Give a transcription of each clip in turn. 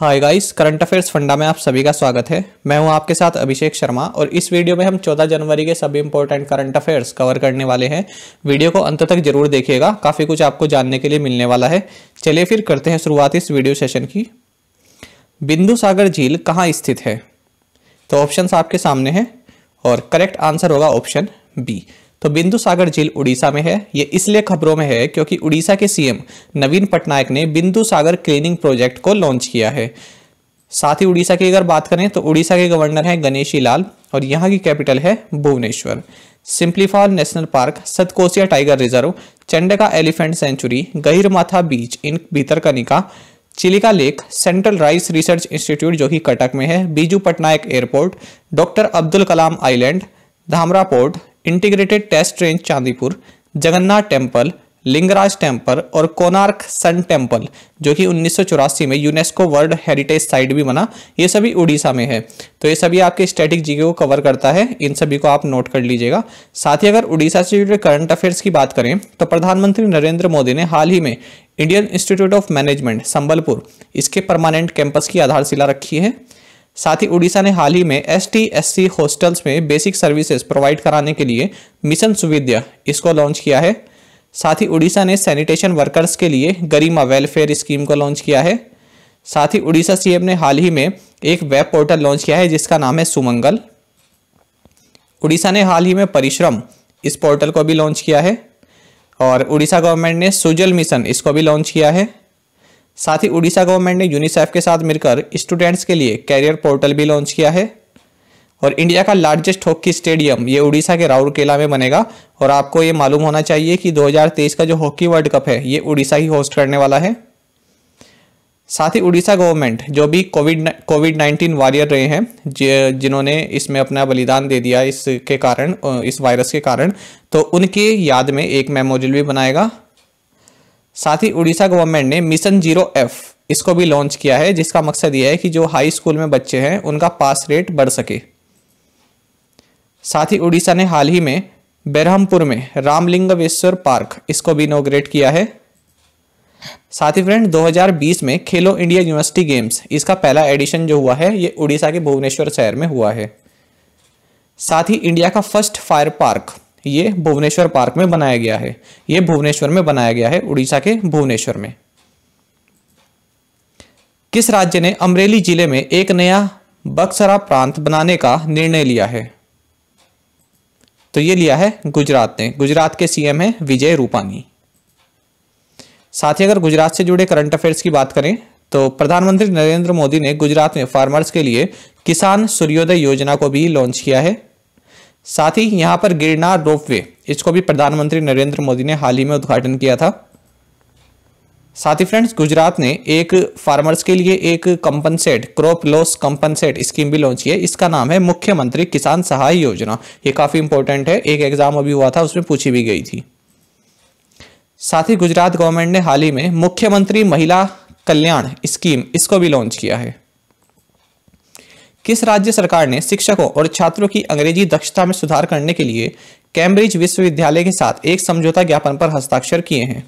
Hi guys current affairs funda में आप सभी का स्वागत है मैं हूं आपके साथ अभिषेक शर्मा और इस वीडियो में हम 14 जनवरी के सभी इंपॉर्टेंट करंट अफेयर्स कवर करने वाले हैं वीडियो को अंत तक जरूर देखिएगा काफ़ी कुछ आपको जानने के लिए मिलने वाला है चलिए फिर करते हैं शुरुआत इस वीडियो सेशन की बिंदु सागर झील कहाँ स्थित है तो ऑप्शन आपके सामने है और करेक्ट आंसर होगा ऑप्शन बी तो बिंदु सागर झील उड़ीसा में है ये इसलिए खबरों में है क्योंकि उड़ीसा के सीएम नवीन पटनायक ने बिंदु सागर क्लीनिंग प्रोजेक्ट को लॉन्च किया है साथ ही उड़ीसा की अगर बात करें तो उड़ीसा के गवर्नर हैं गणेशी लाल और यहाँ की कैपिटल है Bhubaneswar Simlipal national park Satkosia tiger reserve Chandaka elephant sanctuary Gahirmatha beach in Bhitarkanika Chilika lake central rice research institute जो कि कटक में है Biju Patnaik airport doctor Abdul Kalam island Dhamra port integrated test ट्रेन चांदीपुर जगन्नाथ टेम्पल लिंगराज टेम्पल और कोनार्क सन टेम्पल जो कि उन्नीस में यूनेस्को वर्ल्ड हेरिटेज साइट भी बना ये सभी उड़ीसा में है तो ये सभी आपके स्टैटिक जीके को कवर करता है इन सभी को आप नोट कर लीजिएगा साथ ही अगर उड़ीसा से जुड़े करंट अफेयर्स की बात करें तो प्रधानमंत्री नरेंद्र मोदी ने हाल ही में Indian institute of management Sambalpur इसके परमानेंट कैंपस की आधारशिला रखी है साथ ही उड़ीसा ने हाल ही में एस टी हॉस्टल्स में बेसिक सर्विसेज प्रोवाइड कराने के लिए मिशन सुविद्या इसको लॉन्च किया है साथ ही उड़ीसा ने सैनिटेशन वर्कर्स के लिए गरिमा वेलफेयर स्कीम को लॉन्च किया है साथ ही उड़ीसा सीएम ने हाल ही में एक वेब पोर्टल लॉन्च किया है जिसका नाम है सुमंगल उड़ीसा ने हाल ही में परिश्रम इस पोर्टल को भी लॉन्च किया है और उड़ीसा गवर्नमेंट ने सुजल मिशन इसको भी लॉन्च किया है साथ ही उड़ीसा गवर्नमेंट ने यूनिसेफ के साथ मिलकर स्टूडेंट्स के लिए कैरियर पोर्टल भी लॉन्च किया है और इंडिया का लार्जेस्ट हॉकी स्टेडियम ये उड़ीसा के राउरकेला में बनेगा और आपको ये मालूम होना चाहिए कि 2023 का जो हॉकी वर्ल्ड कप है ये उड़ीसा ही होस्ट करने वाला है साथ ही उड़ीसा गवर्नमेंट जो भी कोविड कोविड नाइन्टीन वॉरियर रहे हैं जिन्होंने इसमें अपना बलिदान दे दिया इसके कारण इस वायरस के कारण तो उनके याद में एक मेमोरियल भी बनाएगा साथ ही उड़ीसा गवर्नमेंट ने मिशन जीरो एफ इसको भी लॉन्च किया है जिसका मकसद यह है कि जो हाई स्कूल में बच्चे हैं उनका पास रेट बढ़ सके साथ ही उड़ीसा ने हाल ही में बेरहमपुर में रामलिंगवेश्वर पार्क इसको भी इनोग्रेट किया है साथ ही फ्रेंड 2020 में खेलो इंडिया यूनिवर्सिटी गेम्स इसका पहला एडिशन जो हुआ है ये उड़ीसा के भुवनेश्वर शहर में हुआ है साथ ही इंडिया का फर्स्ट फायर पार्क ये भुवनेश्वर पार्क में बनाया गया है ये भुवनेश्वर में बनाया गया है उड़ीसा के भुवनेश्वर में किस राज्य ने अमरेली जिले में एक नया बक्सरा प्रांत बनाने का निर्णय लिया है तो ये लिया है गुजरात ने गुजरात के सीएम है विजय रूपानी साथ ही अगर गुजरात से जुड़े करंट अफेयर्स की बात करें तो प्रधानमंत्री नरेंद्र मोदी ने गुजरात में फार्मर्स के लिए किसान सूर्योदय योजना को भी लॉन्च किया है साथ ही यहाँ पर गिरनार रोपवे इसको भी प्रधानमंत्री नरेंद्र मोदी ने हाल ही में उद्घाटन किया था साथ ही फ्रेंड्स गुजरात ने एक फार्मर्स के लिए एक compensate crop loss compensate scheme भी लॉन्च की है इसका नाम है मुख्यमंत्री किसान सहाय योजना ये काफ़ी इंपॉर्टेंट है एक एग्जाम अभी हुआ था उसमें पूछी भी गई थी साथ ही गुजरात गवर्नमेंट ने हाल ही में मुख्यमंत्री महिला कल्याण स्कीम इसको भी लॉन्च किया है किस राज्य सरकार ने शिक्षकों और छात्रों की अंग्रेजी दक्षता में सुधार करने के लिए कैम्ब्रिज विश्वविद्यालय के साथ एक समझौता ज्ञापन पर हस्ताक्षर किए हैं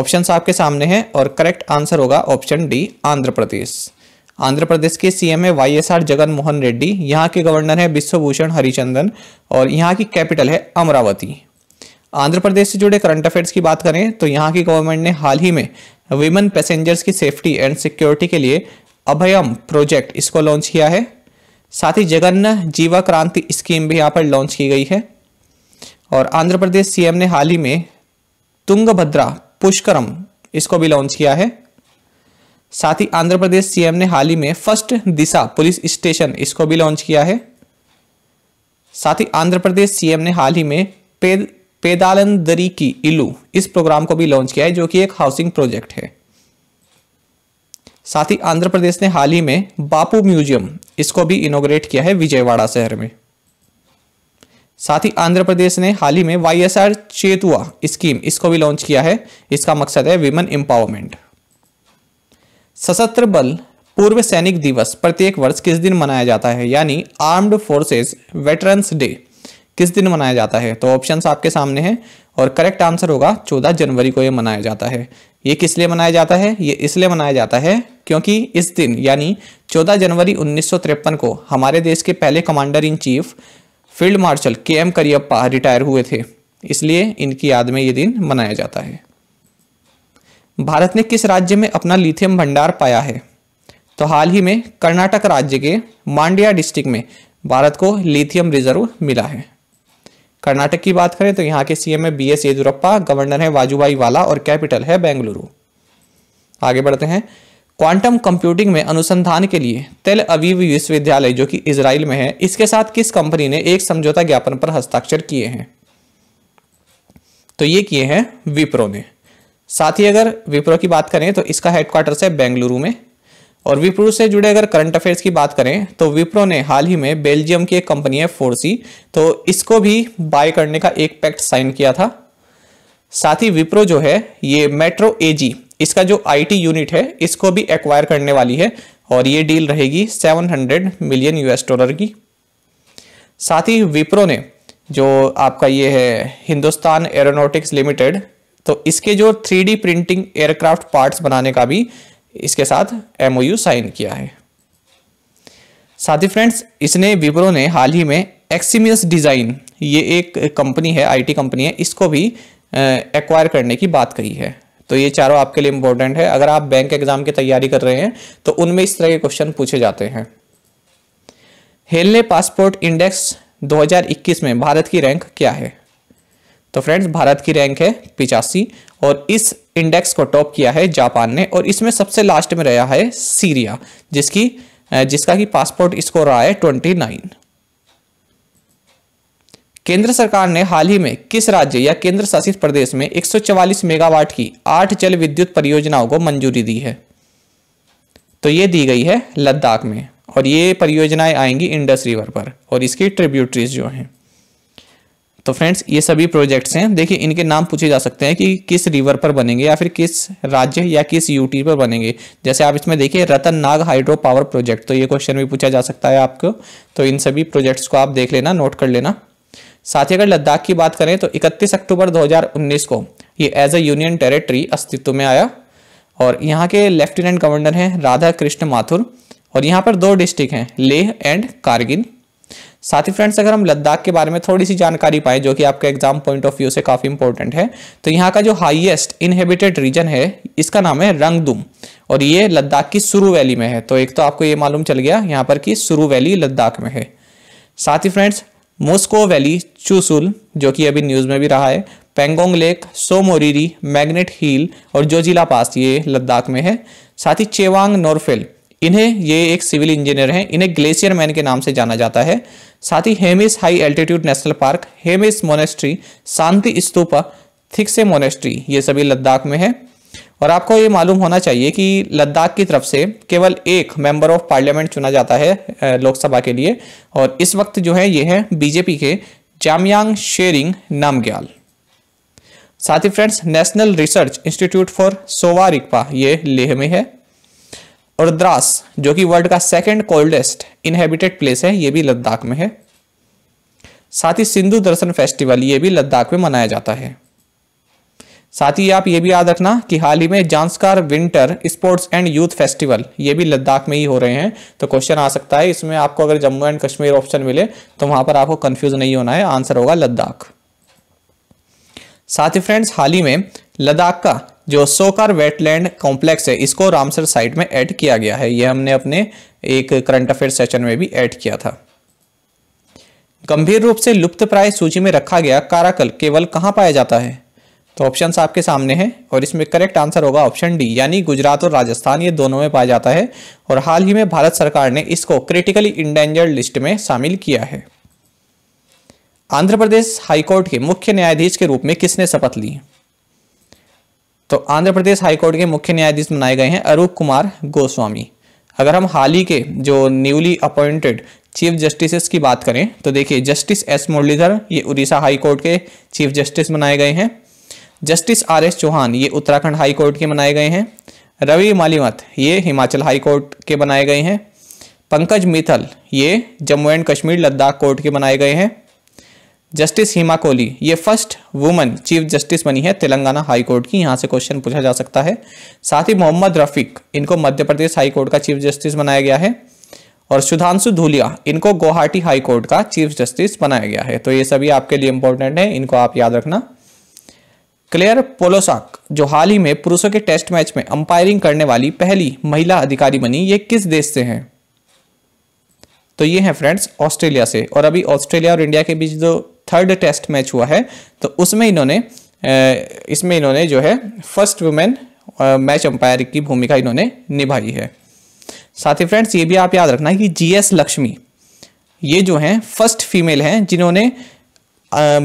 ऑप्शन आपके सामने हैं और करेक्ट आंसर होगा ऑप्शन डी आंध्र प्रदेश आंध्र प्रदेश के सीएम है Y S R Jagan Mohan Reddy यहाँ के गवर्नर है विश्वभूषण हरिचंदन और यहाँ की कैपिटल है अमरावती आंध्र प्रदेश से जुड़े करंट अफेयर्स की बात करें तो यहाँ की गवर्नमेंट ने हाल ही में वीमेन पैसेंजर्स की सेफ्टी एंड सिक्योरिटी के लिए अभयम प्रोजेक्ट इसको लॉन्च किया है साथ ही जगन्न जीवा क्रांति स्कीम भी यहाँ पर लॉन्च की गई है और आंध्र प्रदेश सीएम ने हाल ही में तुंगभद्रा पुष्करम इसको भी लॉन्च किया है साथ ही आंध्र प्रदेश सीएम ने हाल ही में फर्स्ट दिशा पुलिस स्टेशन इसको भी लॉन्च किया है साथ ही आंध्र प्रदेश सीएम ने हाल ही में पेद पेदालंदरी की इलू इस प्रोग्राम को भी लॉन्च किया है जो कि एक हाउसिंग प्रोजेक्ट है साथ ही आंध्र प्रदेश ने हाल ही में बापू म्यूजियम इसको भी इनोग्रेट किया है विजयवाड़ा शहर में साथ ही आंध्र प्रदेश ने हाल ही में Y S R Cheyutha scheme इसको भी लॉन्च किया है इसका मकसद है विमेन एम्पावरमेंट सशस्त्र बल पूर्व सैनिक दिवस प्रत्येक वर्ष किस दिन मनाया जाता है यानी आर्म्ड फोर्सेस वेटरन्स डे किस दिन मनाया जाता है तो ऑप्शंस आपके सामने हैं और करेक्ट आंसर होगा चौदह जनवरी को ये मनाया जाता है ये किस लिए मनाया जाता है ये इसलिए मनाया जाता है क्योंकि इस दिन यानी 14 जनवरी उन्नीस को हमारे देश के पहले commander in chief field marshal K M Cariappa retire हुए थे इसलिए इनकी याद में ये दिन मनाया जाता है भारत ने किस राज्य में अपना लिथियम भंडार पाया है तो हाल ही में कर्नाटक राज्य के मांड्या डिस्ट्रिक्ट में भारत को लिथियम रिजर्व मिला है कर्नाटक की बात करें तो यहाँ के सीएम है बी एस येदुरप्पा गवर्नर है वाजुबाई वाला और कैपिटल है बेंगलुरु आगे बढ़ते हैं क्वांटम कंप्यूटिंग में अनुसंधान के लिए तेल अवीव विश्वविद्यालय जो कि इसराइल में है इसके साथ किस कंपनी ने एक समझौता ज्ञापन पर हस्ताक्षर किए हैं तो ये किए हैं विप्रो ने साथ ही अगर विप्रो की बात करें तो इसका हेडक्वार्टर है बेंगलुरु में और विप्रो से जुड़े अगर करंट अफेयर्स की बात करें तो विप्रो ने हाल ही में बेल्जियम की एक कंपनी है फोरसी तो इसको भी बाय करने का एक पैक्ट साइन किया था साथ ही विप्रो जो है ये मेट्रो एजी इसका जो आईटी यूनिट है इसको भी एक्वायर करने वाली है और ये डील रहेगी 700 मिलियन यूएस डॉलर की साथ ही विप्रो ने जो आपका ये है हिंदुस्तान एरोनोटिक्स लिमिटेड तो इसके जो थ्री प्रिंटिंग एयरक्राफ्ट पार्ट्स बनाने का भी इसके साथ एमओयू साइन किया है साथ ही फ्रेंड्स इसने विप्रो ने हाल ही में एक्सीमियस डिज़ाइन ये एक कंपनी है आईटी कंपनी है इसको भी एक्वायर करने की बात कही है तो ये चारों आपके लिए इंपॉर्टेंट है अगर आप बैंक एग्जाम की तैयारी कर रहे हैं तो उनमें इस तरह के क्वेश्चन पूछे जाते हैं हेल ने पासपोर्ट इंडेक्स 2021 में भारत की रैंक क्या है तो फ्रेंड्स भारत की रैंक है पिचासी और इस इंडेक्स को टॉप किया है जापान ने और इसमें सबसे लास्ट में रहा है सीरिया जिसकी जिसका कि पासपोर्ट स्कोर रहा है ट्वेंटी नाइन केंद्र सरकार ने हाल ही में किस राज्य या केंद्र शासित प्रदेश में 144 मेगावाट की आठ जल विद्युत परियोजनाओं को मंजूरी दी है तो ये दी गई है लद्दाख में और ये परियोजनाएं आएंगी इंडस रिवर पर और इसकी ट्रिब्यूटरीज जो हैं तो फ्रेंड्स ये सभी प्रोजेक्ट्स हैं देखिए इनके नाम पूछे जा सकते हैं कि किस रिवर पर बनेंगे या फिर किस राज्य या किस यूटी पर बनेंगे जैसे आप इसमें देखिए Ratan Nag hydro power project तो ये क्वेश्चन भी पूछा जा सकता है आपको तो इन सभी प्रोजेक्ट्स को आप देख लेना नोट कर लेना साथ ही अगर लद्दाख की बात करें तो इकतीस अक्टूबर दो को ये एज अ यूनियन टेरेटरी अस्तित्व में आया और यहाँ के लेफ्टिनेंट गवर्नर हैं राधा कृष्ण माथुर और यहाँ पर दो डिस्ट्रिक्ट हैं लेह एंड कारगिल साथ ही फ्रेंड्स अगर हम लद्दाख के बारे में थोड़ी सी जानकारी पाए जो कि आपके एग्जाम पॉइंट ऑफ व्यू से काफ़ी इंपॉर्टेंट है तो यहाँ का जो हाईएस्ट इनहेबिटेड रीजन है इसका नाम है रंगदुम और ये लद्दाख की सुरू वैली में है तो एक तो आपको ये मालूम चल गया यहाँ पर कि सुरू वैली लद्दाख में है साथ ही फ्रेंड्स मोस्को वैली चूसुल जो कि अभी न्यूज़ में भी रहा है Pangong lake Tsomoriri magnet hill और जोजिला पास ये लद्दाख में है साथ ही चेवांग नोरफेल इन्हें ये एक सिविल इंजीनियर हैं इन्हें ग्लेशियर मैन के नाम से जाना जाता है साथ ही Hemis high altitude national park Hemis monastery Shanti stupa Thiksey monastery ये सभी लद्दाख में है और आपको ये मालूम होना चाहिए कि लद्दाख की तरफ से केवल एक मेंबर ऑफ पार्लियामेंट चुना जाता है लोकसभा के लिए और इस वक्त जो है ये है बीजेपी के जामयांग शेरिंग नामग्याल साथ ही friends national research institute for Sowa Rigpa ये लेह में है और द्रास जो कि वर्ल्ड का सेकेंड कोल्डेस्ट इनहेबिटेड प्लेस है ये भी लद्दाख में है साथ ही सिंधु दर्शन फेस्टिवल ये भी लद्दाख में मनाया जाता है साथ ही आप ये भी याद रखना कि हाल ही में Zanskar winter sports and youth festival ये भी लद्दाख में ही हो रहे हैं तो क्वेश्चन आ सकता है इसमें आपको अगर जम्मू एंड कश्मीर ऑप्शन मिले तो वहां पर आपको कंफ्यूज नहीं होना है आंसर होगा लद्दाख साथ ही फ्रेंड्स हाल ही में लद्दाख का जो सोकर वेटलैंड कॉम्प्लेक्स है इसको रामसर साइट में ऐड किया गया है ये हमने अपने एक करंट अफेयर सेशन में भी ऐड किया था गंभीर रूप से लुप्त प्राय सूची में रखा गया काराकल केवल कहाँ पाया जाता है तो ऑप्शन आपके सामने हैं और इसमें करेक्ट आंसर होगा ऑप्शन डी यानी गुजरात और राजस्थान ये दोनों में पाया जाता है और हाल ही में भारत सरकार ने इसको क्रिटिकली इंडेंजर्ड लिस्ट में शामिल किया है आंध्र प्रदेश हाईकोर्ट के मुख्य न्यायाधीश के रूप में किसने शपथ ली तो आंध्र प्रदेश हाईकोर्ट के मुख्य न्यायाधीश बनाए गए हैं अरूप कुमार गोस्वामी अगर हम हाल ही के जो न्यूली अपॉइंटेड चीफ जस्टिसेस की बात करें तो देखिए जस्टिस एस मुरलीधर ये उड़ीसा हाईकोर्ट के चीफ जस्टिस बनाए गए हैं जस्टिस आर एस चौहान ये उत्तराखंड हाईकोर्ट के बनाए गए हैं रवि मालीमत ये हिमाचल हाईकोर्ट के बनाए गए हैं पंकज मिथल ये जम्मू एंड कश्मीर लद्दाख कोर्ट के बनाए गए हैं जस्टिस हीमा कोहली ये फर्स्ट वुमन चीफ जस्टिस बनी है तेलंगाना हाई कोर्ट की यहाँ से क्वेश्चन पूछा जा सकता है साथ ही मोहम्मद रफीक इनको मध्य प्रदेश हाई कोर्ट का चीफ जस्टिस बनाया गया है और सुधांशु धूलिया इनको गुवाहाटी हाई कोर्ट का चीफ जस्टिस बनाया गया है तो ये सभी आपके लिए इंपॉर्टेंट है इनको आप याद रखना क्लेयर पोलोसाक जो हाल ही में पुरुषों के टेस्ट मैच में अंपायरिंग करने वाली पहली महिला अधिकारी बनी ये किस देश से हैं तो ये हैं फ्रेंड्स ऑस्ट्रेलिया से और अभी ऑस्ट्रेलिया और इंडिया के बीच जो थर्ड टेस्ट मैच हुआ है तो उसमें इन्होंने इसमें इन्होंने जो है फर्स्ट वुमेन मैच अंपायर की भूमिका इन्होंने निभाई है साथ ही फ्रेंड्स ये भी आप याद रखना है कि जीएस लक्ष्मी ये जो हैं फर्स्ट फीमेल हैं जिन्होंने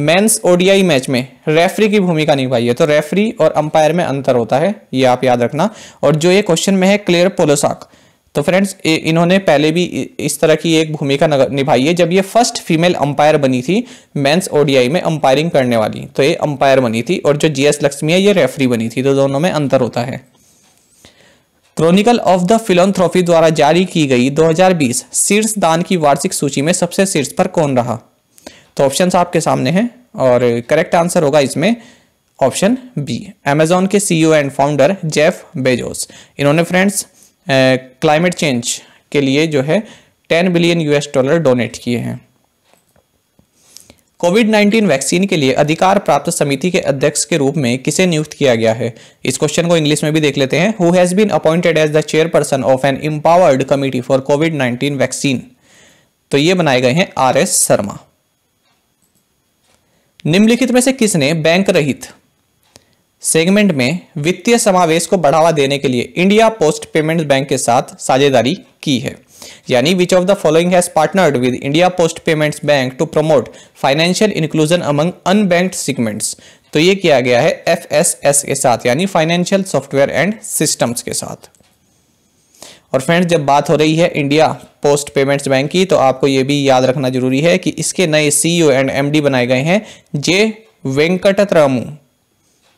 मेंस ओडीआई मैच में रेफरी की भूमिका निभाई है तो रेफरी और अंपायर में अंतर होता है ये आप याद रखना और जो ये क्वेश्चन में है क्लियर पोलोसाक तो फ्रेंड्स इन्होंने पहले भी इस तरह की एक भूमिका निभाई है जब ये फर्स्ट फीमेल अंपायर बनी थी मेंस ओडीआई में अंपायरिंग करने वाली तो ये अंपायर बनी थी और जो जीएस लक्ष्मी है ये रेफरी बनी थी तो दोनों में अंतर होता है क्रॉनिकल ऑफ द फिलोथ्रॉफी द्वारा जारी की गई 2020 शीर्ष दान की वार्षिक सूची में सबसे शीर्ष पर कौन रहा तो ऑप्शन आपके सामने हैं और करेक्ट आंसर होगा इसमें ऑप्शन बी अमेजोन के CEO and founder Jeff Bezos इन्होंने फ्रेंड्स क्लाइमेट चेंज के लिए जो है ten billion US dollar donate किए हैं कोविड 19 वैक्सीन के लिए अधिकार प्राप्त समिति के अध्यक्ष के रूप में किसे नियुक्त किया गया है इस क्वेश्चन को इंग्लिश में भी देख लेते हैं who has been appointed as the chairperson of an empowered committee for Covid 19 vaccine तो ये बनाए गए हैं आर एस शर्मा निम्नलिखित में से किसने बैंक रहित सेगमेंट में वित्तीय समावेश को बढ़ावा देने के लिए इंडिया पोस्ट पेमेंट बैंक के साथ साझेदारी की है यानी which of the following has partnered with India post payments bank to promote financial inclusion among unbanked segments तो ये किया गया है एफ एस एस के साथ यानी फाइनेंशियल सॉफ्टवेयर एंड सिस्टम्स के साथ और फ्रेंड्स जब बात हो रही है इंडिया पोस्ट पेमेंट्स बैंक की तो आपको ये भी याद रखना जरूरी है कि इसके नए सीईओ एंड एमडी बनाए गए हैं जे वेंकटरामू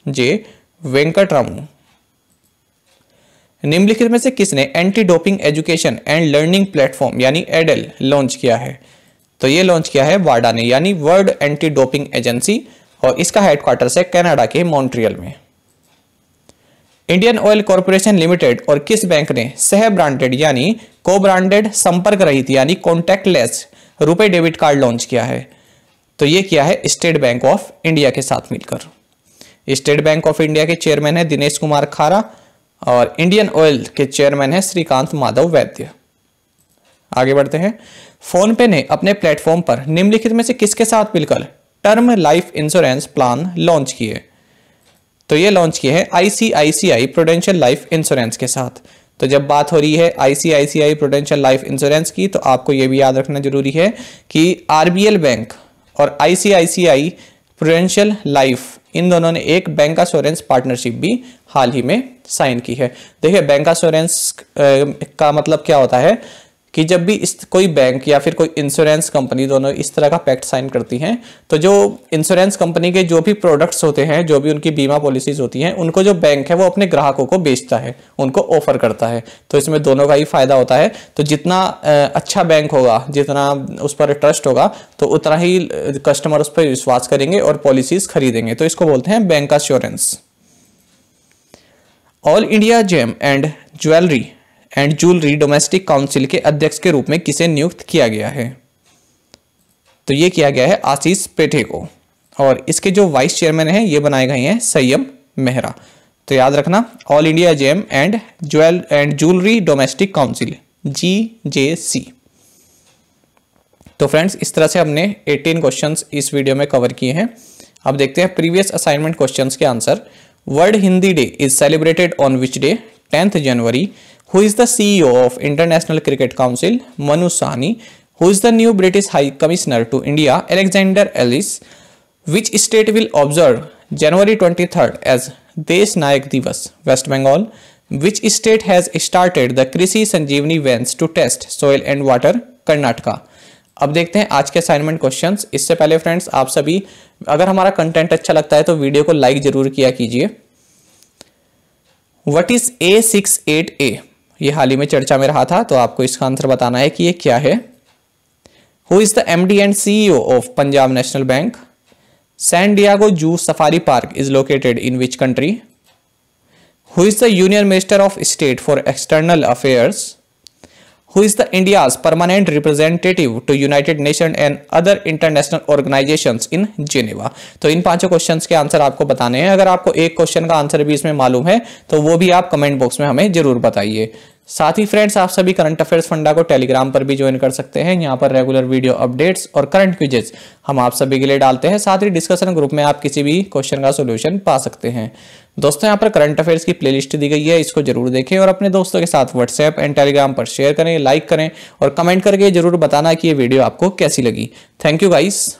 जे वेंकटराम निम्नलिखित में से किसने anti doping education and learning platform यानी एडेल लॉन्च किया है तो ये लॉन्च किया है वाडा ने यानी वर्ल्ड एंटी डोपिंग एजेंसी और इसका हेडक्वार्टर है कनाडा के मॉन्ट्रियल में इंडियन ऑयल कॉरपोरेशन लिमिटेड और किस बैंक ने सह ब्रांडेड यानी को ब्रांडेड संपर्क रहित यानी लेस रुपये डेबिट कार्ड लॉन्च किया है तो ये किया है स्टेट बैंक ऑफ इंडिया के साथ मिलकर स्टेट बैंक ऑफ इंडिया के चेयरमैन है दिनेश कुमार खारा और इंडियन ऑयल के चेयरमैन है श्रीकांत माधव वैद्य आगे बढ़ते हैं फोन पे ने अपने प्लेटफॉर्म पर निम्नलिखित में से किसके साथ मिलकर term life insurance plan launch किए तो ये लॉन्च किए हैं आईसीआईसीआई प्रोडेंशियल लाइफ इंश्योरेंस के साथ तो जब बात हो रही है आईसीआईसीआई प्रोडेंशियल लाइफ इंश्योरेंस की तो आपको यह भी याद रखना जरूरी है कि आरबीएल बैंक और आईसीआईसीआई प्रूडेंशियल लाइफ इन दोनों ने एक बैंक अश्योरेंस पार्टनरशिप भी हाल ही में साइन की है देखिए बैंक अश्योरेंस का मतलब क्या होता है कि जब भी इस कोई बैंक या फिर कोई इंश्योरेंस कंपनी दोनों इस तरह का पैक्ट साइन करती हैं तो जो इंश्योरेंस कंपनी के जो भी प्रोडक्ट्स होते हैं जो भी उनकी बीमा पॉलिसीज होती हैं उनको जो बैंक है वो अपने ग्राहकों को बेचता है उनको ऑफर करता है तो इसमें दोनों का ही फायदा होता है तो जितना अच्छा बैंक होगा जितना उस पर ट्रस्ट होगा तो उतना ही कस्टमर उस पर विश्वास करेंगे और पॉलिसीज खरीदेंगे तो इसको बोलते हैं bancassurance all India gem and jewellery and jewellery domestic council के अध्यक्ष के रूप में किसे नियुक्त किया गया है तो ये किया गया है आशीष पेठे को और इसके जो वाइस चेयरमैन हैं ये बनाए गए हैं संयम मेहरा तो याद रखना all India gem and jewel and jewellery domestic council G J C तो फ्रेंड्स इस तरह से हमने 18 क्वेश्चंस इस वीडियो में कवर किए हैं अब देखते हैं प्रीवियस असाइनमेंट क्वेश्चंस के answer world Hindi day is celebrated on which day tenth January who is the CEO of International Cricket Council, Manu Sani, who is the new British High Commissioner to India, Alexander Ellis, which state will observe January 23rd as Desh Nayak Divas, West Bengal, which state has started the Krishi Sanjeevani Vans to test soil and water, Karnataka. अब देखते हैं आज के assignment questions इससे पहले friends आप सभी अगर हमारा कंटेंट अच्छा लगता है तो वीडियो को लाइक जरूर किया कीजिए what is A six eight A ये हाल ही में चर्चा में रहा था तो आपको इसका आंसर बताना है कि ये क्या है who is the M D and C of Punjab national bank San Diego zoo safari park is located in which country who is the union minister of state for external affairs who is the India's permanent representative to United Nation and other international organizations in Geneva. तो इन पांचों questions के answer आपको बताने हैं अगर आपको एक question का आंसर भी इसमें मालूम है तो वो भी आप कमेंट बॉक्स में हमें जरूर बताइए साथ ही फ्रेंड्स आप सभी करंट अफेयर्स फंडा को टेलीग्राम पर भी ज्वाइन कर सकते हैं यहाँ पर रेगुलर वीडियो अपडेट्स और करंट क्विजेस हम आप सभी के लिए डालते हैं साथ ही डिस्कशन ग्रुप में आप किसी भी क्वेश्चन का सोल्यूशन पा सकते हैं दोस्तों यहाँ पर करंट अफेयर्स की प्लेलिस्ट दी गई है इसको जरूर देखें और अपने दोस्तों के साथ व्हाट्सएप एंड टेलीग्राम पर शेयर करें लाइक करें और कमेंट करके जरूर बताना कि ये वीडियो आपको कैसी लगी थैंक यू गाइस